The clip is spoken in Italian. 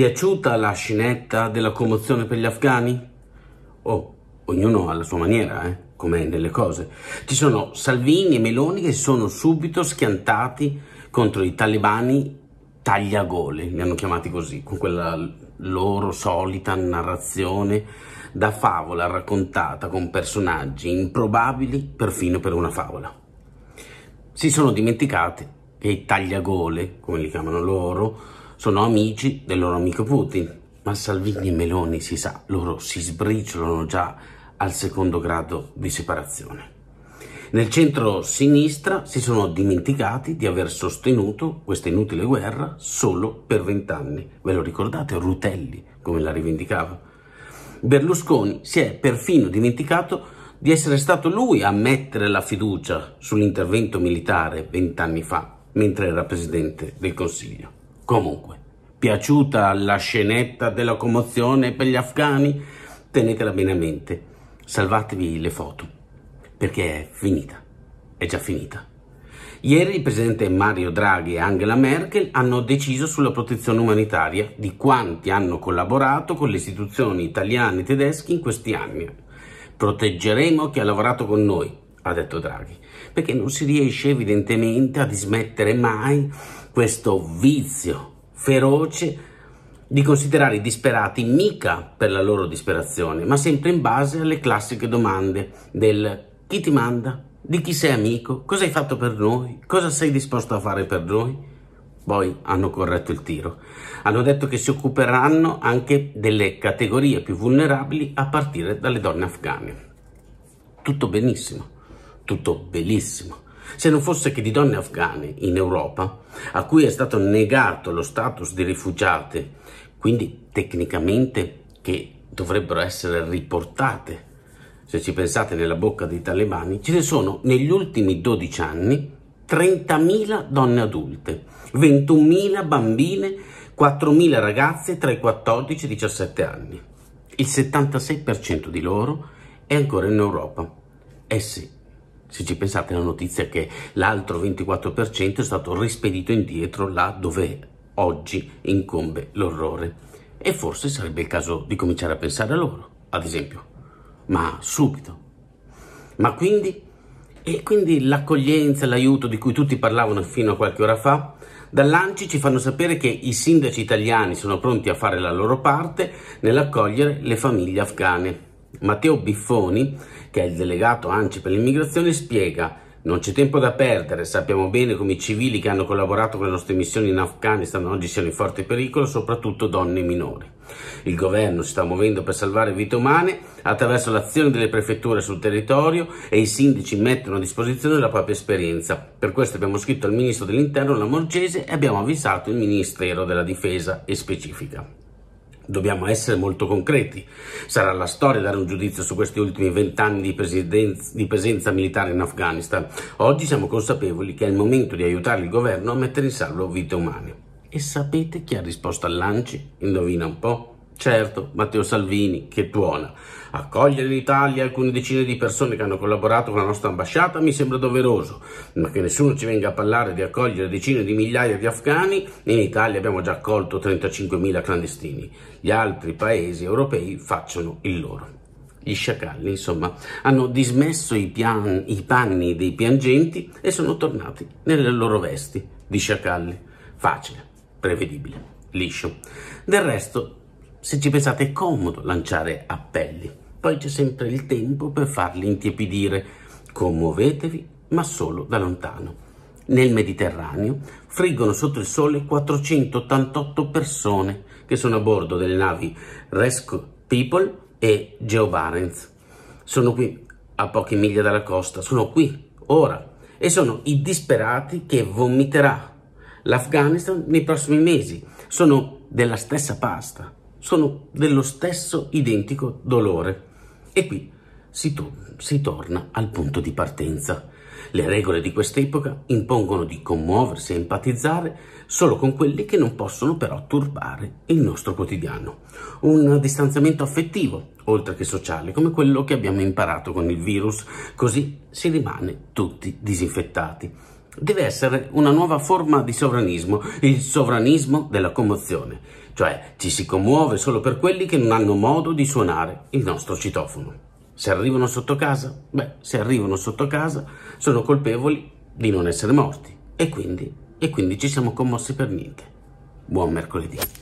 piaciuta la scenetta della commozione per gli afghani? Oh, ognuno alla sua maniera, eh? come nelle cose. Ci sono Salvini e Meloni che si sono subito schiantati contro i talebani tagliagole, li hanno chiamati così, con quella loro solita narrazione da favola raccontata con personaggi improbabili perfino per una favola. Si sono dimenticati che i tagliagole, come li chiamano loro, sono amici del loro amico Putin. Ma Salvini e Meloni, si sa, loro si sbriciolano già al secondo grado di separazione. Nel centro-sinistra si sono dimenticati di aver sostenuto questa inutile guerra solo per vent'anni. Ve lo ricordate? Rutelli, come la rivendicava? Berlusconi si è perfino dimenticato di essere stato lui a mettere la fiducia sull'intervento militare vent'anni fa, mentre era presidente del Consiglio. Comunque, piaciuta la scenetta della commozione per gli afghani? Tenetela bene a mente, salvatevi le foto, perché è finita, è già finita. Ieri il presidente Mario Draghi e Angela Merkel hanno deciso sulla protezione umanitaria di quanti hanno collaborato con le istituzioni italiane e tedesche in questi anni. Proteggeremo chi ha lavorato con noi, ha detto Draghi, perché non si riesce evidentemente a dismettere mai questo vizio feroce di considerare i disperati mica per la loro disperazione, ma sempre in base alle classiche domande del chi ti manda, di chi sei amico, cosa hai fatto per noi, cosa sei disposto a fare per noi. Poi hanno corretto il tiro. Hanno detto che si occuperanno anche delle categorie più vulnerabili a partire dalle donne afghane. Tutto benissimo, tutto bellissimo se non fosse che di donne afghane in Europa, a cui è stato negato lo status di rifugiate, quindi tecnicamente che dovrebbero essere riportate, se ci pensate nella bocca dei talebani, ce ne sono negli ultimi 12 anni 30.000 donne adulte, 21.000 bambine, 4.000 ragazze tra i 14 e i 17 anni. Il 76% di loro è ancora in Europa. Essi eh se ci pensate, la notizia è che l'altro 24% è stato rispedito indietro là dove oggi incombe l'orrore. E forse sarebbe il caso di cominciare a pensare a loro, ad esempio. Ma subito. Ma quindi? E quindi l'accoglienza, l'aiuto di cui tutti parlavano fino a qualche ora fa? Dall'ANCI ci fanno sapere che i sindaci italiani sono pronti a fare la loro parte nell'accogliere le famiglie afghane. Matteo Biffoni, che è il delegato ANCI per l'immigrazione, spiega non c'è tempo da perdere, sappiamo bene come i civili che hanno collaborato con le nostre missioni in Afghanistan oggi siano in forte pericolo, soprattutto donne e minori. Il governo si sta muovendo per salvare vite umane attraverso l'azione delle prefetture sul territorio e i sindaci mettono a disposizione la propria esperienza. Per questo abbiamo scritto al ministro dell'interno la Lamorgese e abbiamo avvisato il ministero della difesa e specifica. Dobbiamo essere molto concreti. Sarà la storia dare un giudizio su questi ultimi vent'anni di, di, presenza militare in Afghanistan. Oggi siamo consapevoli che è il momento di aiutare il governo a mettere in salvo vite umane. E sapete chi ha risposto al all'ANCI? Indovina un po'. Certo, Matteo Salvini, che tuona. Accogliere in Italia alcune decine di persone che hanno collaborato con la nostra ambasciata mi sembra doveroso, ma che nessuno ci venga a parlare di accogliere decine di migliaia di afghani, in Italia abbiamo già accolto 35.000 clandestini. Gli altri paesi europei facciano il loro gli sciacalli, insomma, hanno dismesso i, pian, i, panni dei piangenti e sono tornati nelle loro vesti di sciacalli. Facile, prevedibile, liscio. Del resto, se ci pensate è comodo lanciare appelli, poi c'è sempre il tempo per farli intiepidire. Commuovetevi, ma solo da lontano. Nel Mediterraneo friggono sotto il sole 488 persone che sono a bordo delle navi Rescue People e Geobarents. Sono qui a poche miglia dalla costa, sono qui ora e sono i disperati che vomiterà l'Afghanistan nei prossimi mesi. Sono della stessa pasta sono dello stesso identico dolore. E qui si, to- si torna al punto di partenza. Le regole di quest'epoca impongono di commuoversi e empatizzare solo con quelli che non possono però turbare il nostro quotidiano. Un distanziamento affettivo, oltre che sociale, come quello che abbiamo imparato con il virus, così si rimane tutti disinfettati deve essere una nuova forma di sovranismo, il sovranismo della commozione, cioè ci si commuove solo per quelli che non hanno modo di suonare il nostro citofono. Se arrivano sotto casa, beh, se arrivano sotto casa sono colpevoli di non essere morti e quindi, e quindi ci siamo commossi per niente. Buon mercoledì.